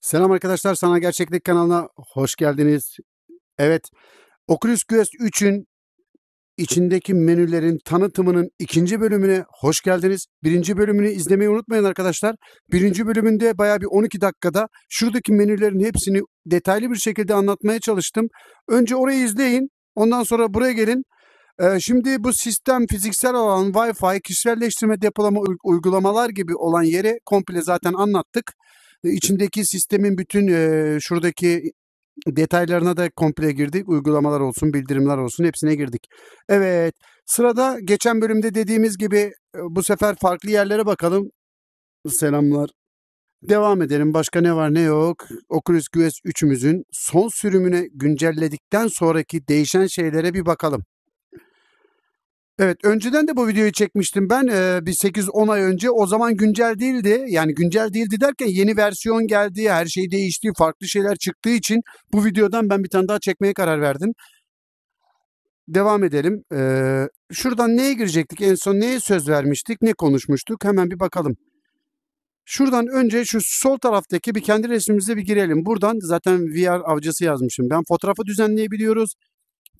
Selam arkadaşlar, Sana Gerçeklik kanalına hoş geldiniz. Evet, Oculus Quest 3'ün içindeki menülerin tanıtımının ikinci bölümüne hoş geldiniz. Birinci bölümünü izlemeyi unutmayın arkadaşlar. Birinci bölümünde baya bir 12 dakikada şuradaki menülerin hepsini detaylı bir şekilde anlatmaya çalıştım. Önce orayı izleyin, ondan sonra buraya gelin. Ee, şimdi bu sistem fiziksel olan Wi-Fi, kişiselleştirme depolama uygulamalar gibi olan yeri komple zaten anlattık. İçindeki sistemin bütün e, şuradaki detaylarına da komple girdik. Uygulamalar olsun, bildirimler olsun hepsine girdik. Evet sırada geçen bölümde dediğimiz gibi bu sefer farklı yerlere bakalım. Selamlar. Devam edelim. Başka ne var ne yok. Oculus Quest 3'ümüzün son sürümüne güncelledikten sonraki değişen şeylere bir bakalım. Evet önceden de bu videoyu çekmiştim ben ee, bir 8-10 ay önce o zaman güncel değildi yani güncel değildi derken yeni versiyon geldi her şey değişti farklı şeyler çıktığı için bu videodan ben bir tane daha çekmeye karar verdim. Devam edelim ee, şuradan neye girecektik en son neye söz vermiştik ne konuşmuştuk hemen bir bakalım. Şuradan önce şu sol taraftaki bir kendi resmimize bir girelim. Buradan zaten VR avcısı yazmışım. Ben fotoğrafı düzenleyebiliyoruz.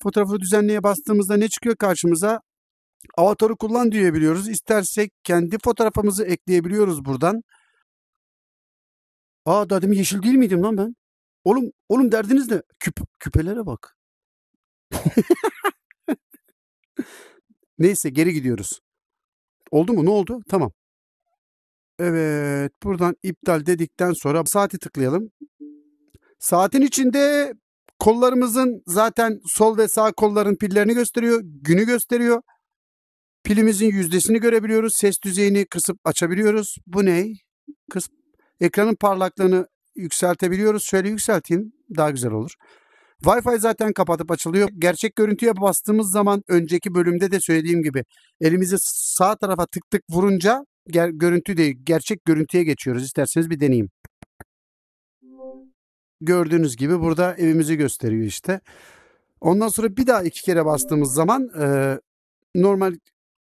Fotoğrafı düzenleye bastığımızda ne çıkıyor karşımıza? avatarı kullan diyebiliyoruz. İstersek kendi fotoğrafımızı ekleyebiliyoruz buradan. Aa daha yeşil değil miydim lan ben? Oğlum, oğlum derdiniz ne? Küp, küpelere bak. Neyse geri gidiyoruz. Oldu mu? Ne oldu? Tamam. Evet buradan iptal dedikten sonra saati tıklayalım. Saatin içinde kollarımızın zaten sol ve sağ kolların pillerini gösteriyor. Günü gösteriyor. Pilimizin yüzdesini görebiliyoruz. Ses düzeyini kısıp açabiliyoruz. Bu ne? Kıs Ekranın parlaklığını yükseltebiliyoruz. Şöyle yükselteyim daha güzel olur. Wi-Fi zaten kapatıp açılıyor. Gerçek görüntüye bastığımız zaman önceki bölümde de söylediğim gibi elimizi sağ tarafa tık tık vurunca ger- görüntü değil gerçek görüntüye geçiyoruz. İsterseniz bir deneyeyim. Gördüğünüz gibi burada evimizi gösteriyor işte. Ondan sonra bir daha iki kere bastığımız zaman e, normal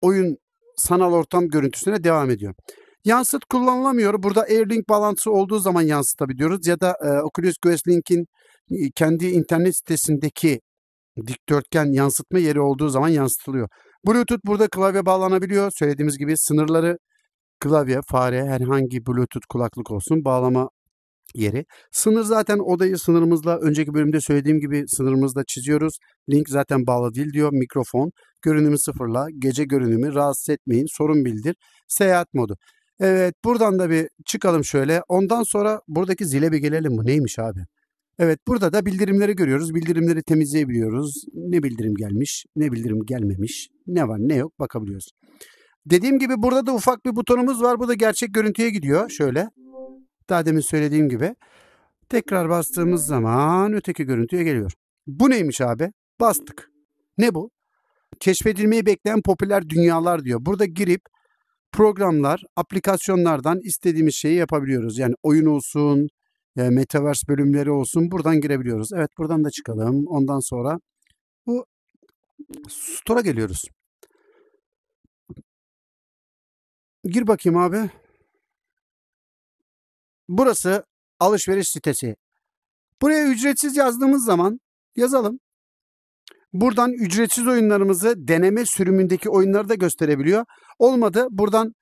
oyun sanal ortam görüntüsüne devam ediyor. Yansıt kullanılamıyor. Burada AirLink bağlantısı olduğu zaman yansıtabiliyoruz ya da e, Oculus Quest Link'in kendi internet sitesindeki dikdörtgen yansıtma yeri olduğu zaman yansıtılıyor. Bluetooth burada klavye bağlanabiliyor. Söylediğimiz gibi sınırları klavye, fare, herhangi Bluetooth kulaklık olsun bağlama yeri. Sınır zaten odayı sınırımızla önceki bölümde söylediğim gibi sınırımızla çiziyoruz. Link zaten bağlı değil diyor mikrofon görünümü sıfırla, gece görünümü rahatsız etmeyin, sorun bildir, seyahat modu. Evet buradan da bir çıkalım şöyle. Ondan sonra buradaki zile bir gelelim. Bu neymiş abi? Evet burada da bildirimleri görüyoruz. Bildirimleri temizleyebiliyoruz. Ne bildirim gelmiş, ne bildirim gelmemiş, ne var ne yok bakabiliyoruz. Dediğim gibi burada da ufak bir butonumuz var. Bu da gerçek görüntüye gidiyor. Şöyle. Daha demin söylediğim gibi. Tekrar bastığımız zaman öteki görüntüye geliyor. Bu neymiş abi? Bastık. Ne bu? keşfedilmeyi bekleyen popüler dünyalar diyor. Burada girip programlar, aplikasyonlardan istediğimiz şeyi yapabiliyoruz. Yani oyun olsun, e, metaverse bölümleri olsun buradan girebiliyoruz. Evet buradan da çıkalım. Ondan sonra bu store'a geliyoruz. Gir bakayım abi. Burası alışveriş sitesi. Buraya ücretsiz yazdığımız zaman yazalım. Buradan ücretsiz oyunlarımızı deneme sürümündeki oyunları da gösterebiliyor. Olmadı buradan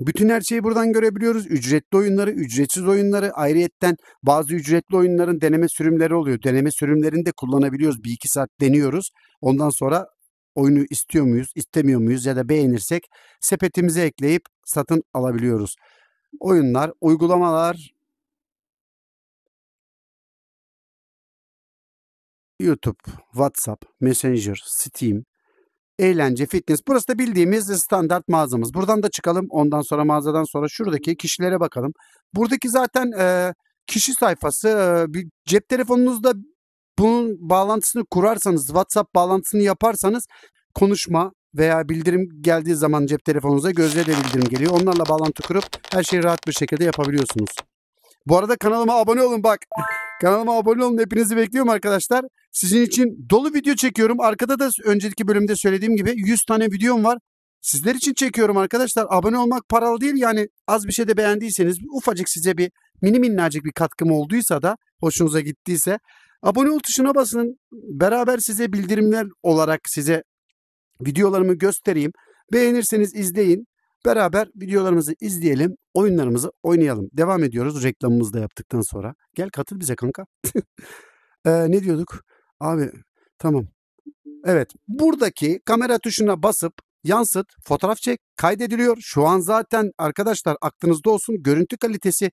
bütün her şeyi buradan görebiliyoruz. Ücretli oyunları, ücretsiz oyunları, ayrıyetten bazı ücretli oyunların deneme sürümleri oluyor. Deneme sürümlerini de kullanabiliyoruz. Bir iki saat deniyoruz. Ondan sonra oyunu istiyor muyuz, istemiyor muyuz ya da beğenirsek sepetimize ekleyip satın alabiliyoruz. Oyunlar, uygulamalar YouTube, WhatsApp, Messenger, Steam, eğlence, fitness. Burası da bildiğimiz standart mağazamız. Buradan da çıkalım. Ondan sonra mağazadan sonra şuradaki kişilere bakalım. Buradaki zaten e, kişi sayfası. E, bir cep telefonunuzda bunun bağlantısını kurarsanız, WhatsApp bağlantısını yaparsanız konuşma veya bildirim geldiği zaman cep telefonunuza gözle de bildirim geliyor. Onlarla bağlantı kurup her şeyi rahat bir şekilde yapabiliyorsunuz. Bu arada kanalıma abone olun bak. Kanalıma abone olun. Hepinizi bekliyorum arkadaşlar. Sizin için dolu video çekiyorum. Arkada da önceki bölümde söylediğim gibi 100 tane videom var. Sizler için çekiyorum arkadaşlar. Abone olmak paralı değil. Yani az bir şey de beğendiyseniz ufacık size bir mini minnacık bir katkım olduysa da hoşunuza gittiyse abone ol tuşuna basın. Beraber size bildirimler olarak size videolarımı göstereyim. Beğenirseniz izleyin. Beraber videolarımızı izleyelim, oyunlarımızı oynayalım. Devam ediyoruz reklamımızı da yaptıktan sonra. Gel katıl bize kanka. ee, ne diyorduk? Abi tamam. Evet buradaki kamera tuşuna basıp yansıt, fotoğraf çek, kaydediliyor. Şu an zaten arkadaşlar aklınızda olsun görüntü kalitesi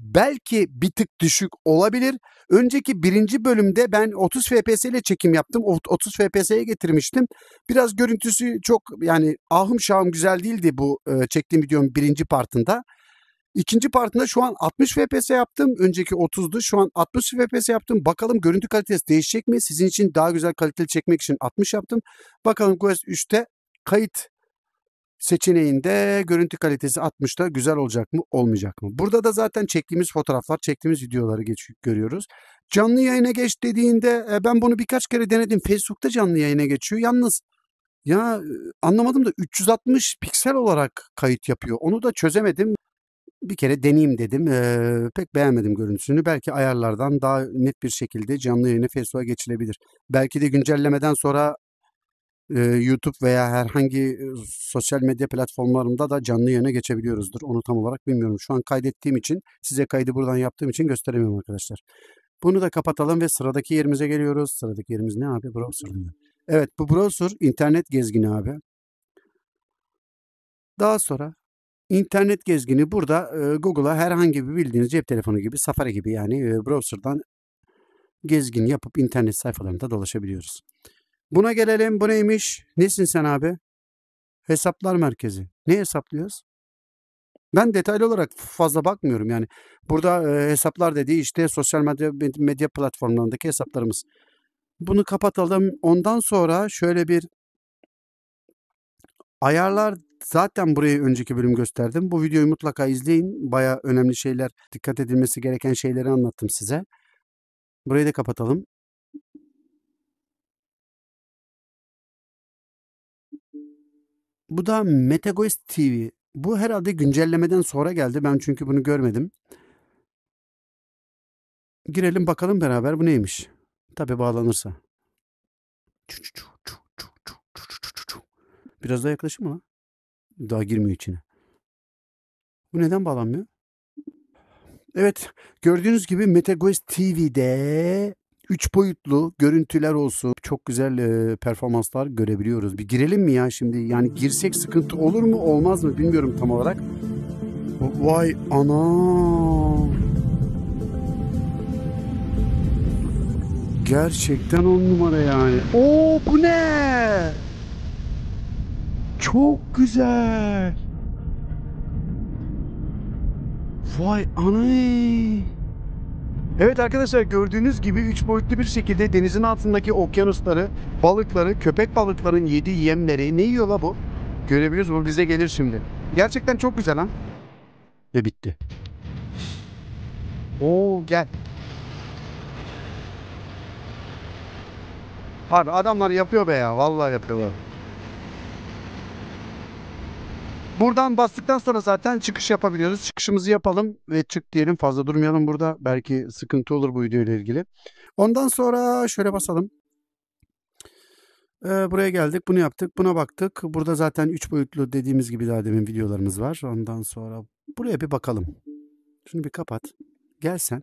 belki bir tık düşük olabilir. Önceki birinci bölümde ben 30 FPS ile çekim yaptım. 30 FPS'ye getirmiştim. Biraz görüntüsü çok yani ahım şahım güzel değildi bu e, çektiğim videonun birinci partında. İkinci partında şu an 60 FPS yaptım. Önceki 30'du. Şu an 60 FPS yaptım. Bakalım görüntü kalitesi değişecek mi? Sizin için daha güzel kaliteli çekmek için 60 yaptım. Bakalım Quest 3'te kayıt seçeneğinde görüntü kalitesi 60'ta güzel olacak mı olmayacak mı? Burada da zaten çektiğimiz fotoğraflar, çektiğimiz videoları geç, görüyoruz. Canlı yayına geç dediğinde e, ben bunu birkaç kere denedim. Facebook'ta canlı yayına geçiyor. Yalnız ya anlamadım da 360 piksel olarak kayıt yapıyor. Onu da çözemedim. Bir kere deneyeyim dedim. Ee, pek beğenmedim görüntüsünü. Belki ayarlardan daha net bir şekilde canlı yayına Facebook'a geçilebilir. Belki de güncellemeden sonra YouTube veya herhangi sosyal medya platformlarında da canlı yayına geçebiliyoruzdur. Onu tam olarak bilmiyorum. Şu an kaydettiğim için size kaydı buradan yaptığım için gösteremiyorum arkadaşlar. Bunu da kapatalım ve sıradaki yerimize geliyoruz. Sıradaki yerimiz ne abi? Browser. Evet bu browser internet gezgini abi. Daha sonra internet gezgini burada Google'a herhangi bir bildiğiniz cep telefonu gibi Safari gibi yani browser'dan gezgin yapıp internet sayfalarında dolaşabiliyoruz. Buna gelelim. Bu neymiş? Nesin sen abi? Hesaplar merkezi. Ne hesaplıyoruz? Ben detaylı olarak fazla bakmıyorum yani. Burada e, hesaplar dediği işte sosyal medya, medya platformlarındaki hesaplarımız. Bunu kapatalım. Ondan sonra şöyle bir ayarlar zaten burayı önceki bölüm gösterdim. Bu videoyu mutlaka izleyin. Baya önemli şeyler, dikkat edilmesi gereken şeyleri anlattım size. Burayı da kapatalım. Bu da Metagoist TV. Bu herhalde güncellemeden sonra geldi. Ben çünkü bunu görmedim. Girelim bakalım beraber bu neymiş. Tabi bağlanırsa. Biraz daha yaklaşayım mı lan? Daha girmiyor içine. Bu neden bağlanmıyor? Evet gördüğünüz gibi Metagoist TV'de üç boyutlu görüntüler olsun. Çok güzel e, performanslar görebiliyoruz. Bir girelim mi ya şimdi? Yani girsek sıkıntı olur mu olmaz mı bilmiyorum tam olarak. Vay ana. Gerçekten on numara yani. o bu ne? Çok güzel. Vay anay. Evet arkadaşlar gördüğünüz gibi 3 boyutlu bir şekilde denizin altındaki okyanusları, balıkları, köpek balıklarının yediği yemleri ne yiyor la bu? Görebiliyoruz bu bize gelir şimdi. Gerçekten çok güzel ha. Ve bitti. Oo gel. Harbi adamlar yapıyor be ya. Vallahi yapıyorlar. Buradan bastıktan sonra zaten çıkış yapabiliyoruz. Çıkışımızı yapalım ve çık diyelim. Fazla durmayalım burada. Belki sıkıntı olur bu video ile ilgili. Ondan sonra şöyle basalım. Ee, buraya geldik. Bunu yaptık. Buna baktık. Burada zaten 3 boyutlu dediğimiz gibi daha demin videolarımız var. Ondan sonra buraya bir bakalım. Şunu bir kapat. Gelsen.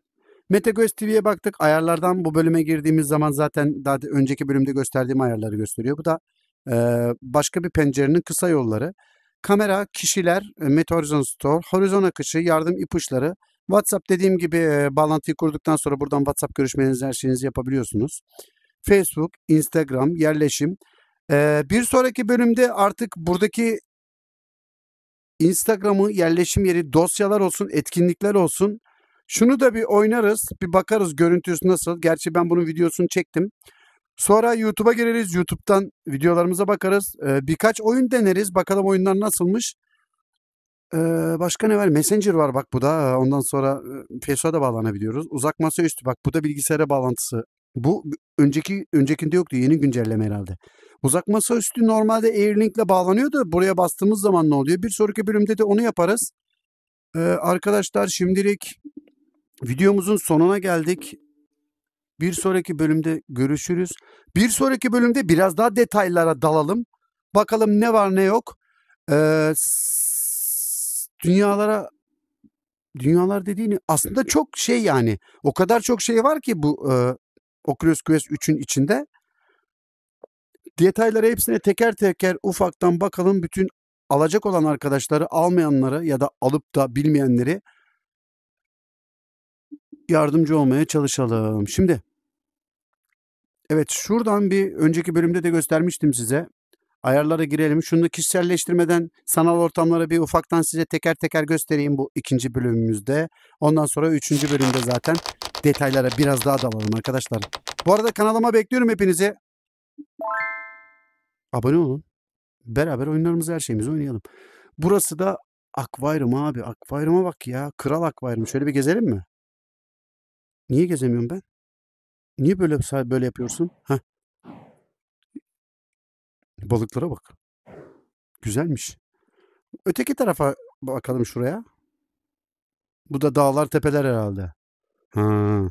MetaGoes TV'ye baktık. Ayarlardan bu bölüme girdiğimiz zaman zaten daha önceki bölümde gösterdiğim ayarları gösteriyor. Bu da e, başka bir pencerenin kısa yolları. Kamera, kişiler, e, Meta Store, horizon akışı, yardım ipuçları. WhatsApp dediğim gibi e, bağlantıyı kurduktan sonra buradan WhatsApp görüşmelerinizi her şeyinizi yapabiliyorsunuz. Facebook, Instagram, yerleşim. E, bir sonraki bölümde artık buradaki Instagram'ı, yerleşim yeri, dosyalar olsun, etkinlikler olsun. Şunu da bir oynarız, bir bakarız görüntüsü nasıl. Gerçi ben bunun videosunu çektim. Sonra YouTube'a gireriz. YouTube'dan videolarımıza bakarız. Ee, birkaç oyun deneriz. Bakalım oyunlar nasılmış. Ee, başka ne var? Messenger var bak bu da. Ee, ondan sonra e, Facebook'a da bağlanabiliyoruz. Uzak masaüstü bak bu da bilgisayara bağlantısı. Bu önceki öncekinde yoktu. Yeni güncelleme herhalde. Uzak masaüstü normalde Airlink'le ile bağlanıyordu, buraya bastığımız zaman ne oluyor? Bir sonraki bölümde de onu yaparız. Ee, arkadaşlar şimdilik videomuzun sonuna geldik. Bir sonraki bölümde görüşürüz. Bir sonraki bölümde biraz daha detaylara dalalım. Bakalım ne var ne yok. Ee, dünyalara dünyalar dediğini aslında çok şey yani. O kadar çok şey var ki bu e, Oculus Quest 3'ün içinde. detayları hepsine teker teker ufaktan bakalım. Bütün alacak olan arkadaşları, almayanları ya da alıp da bilmeyenleri yardımcı olmaya çalışalım. Şimdi Evet şuradan bir önceki bölümde de göstermiştim size. Ayarlara girelim. Şunu kişiselleştirmeden sanal ortamlara bir ufaktan size teker teker göstereyim bu ikinci bölümümüzde. Ondan sonra üçüncü bölümde zaten detaylara biraz daha dalalım arkadaşlar. Bu arada kanalıma bekliyorum hepinizi. Abone olun. Beraber oyunlarımızı her şeyimizi oynayalım. Burası da akvaryum abi. Akvaryuma bak ya. Kral akvaryum. Şöyle bir gezelim mi? Niye gezemiyorum ben? Niye böyle böyle yapıyorsun? Ha? Balıklara bak. Güzelmiş. Öteki tarafa bakalım şuraya. Bu da dağlar tepeler herhalde. Ha.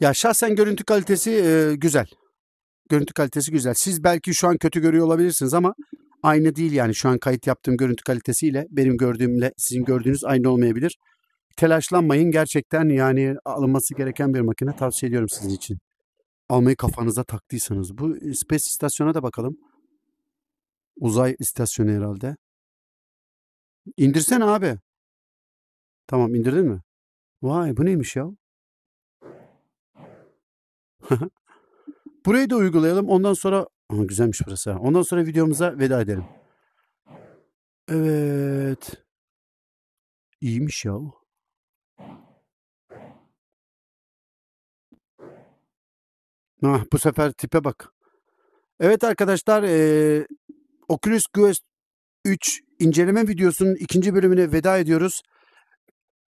Ya şahsen görüntü kalitesi e, güzel. Görüntü kalitesi güzel. Siz belki şu an kötü görüyor olabilirsiniz ama aynı değil yani şu an kayıt yaptığım görüntü kalitesiyle benim gördüğümle sizin gördüğünüz aynı olmayabilir telaşlanmayın. Gerçekten yani alınması gereken bir makine tavsiye ediyorum sizin için. Almayı kafanıza taktıysanız. Bu e, Space istasyona da bakalım. Uzay istasyonu herhalde. İndirsen abi. Tamam indirdin mi? Vay bu neymiş ya? Burayı da uygulayalım. Ondan sonra Aa, güzelmiş burası. Ondan sonra videomuza veda edelim. Evet. İyiymiş ya. Ah, bu sefer tipe bak. Evet arkadaşlar e, Oculus Quest 3 inceleme videosunun ikinci bölümüne veda ediyoruz.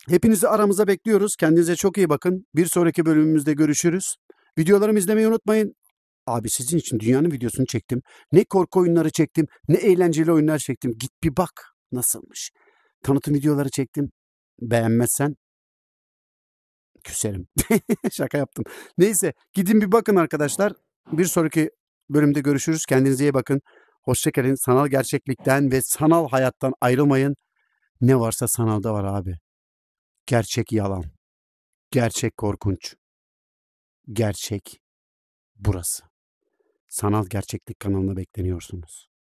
Hepinizi aramıza bekliyoruz. Kendinize çok iyi bakın. Bir sonraki bölümümüzde görüşürüz. Videolarımı izlemeyi unutmayın. Abi sizin için dünyanın videosunu çektim. Ne korku oyunları çektim, ne eğlenceli oyunlar çektim. Git bir bak nasılmış. Tanıtım videoları çektim. Beğenmezsen küserim. Şaka yaptım. Neyse gidin bir bakın arkadaşlar. Bir sonraki bölümde görüşürüz. Kendinize iyi bakın. Hoşçakalın. Sanal gerçeklikten ve sanal hayattan ayrılmayın. Ne varsa sanalda var abi. Gerçek yalan. Gerçek korkunç. Gerçek burası. Sanal gerçeklik kanalına bekleniyorsunuz.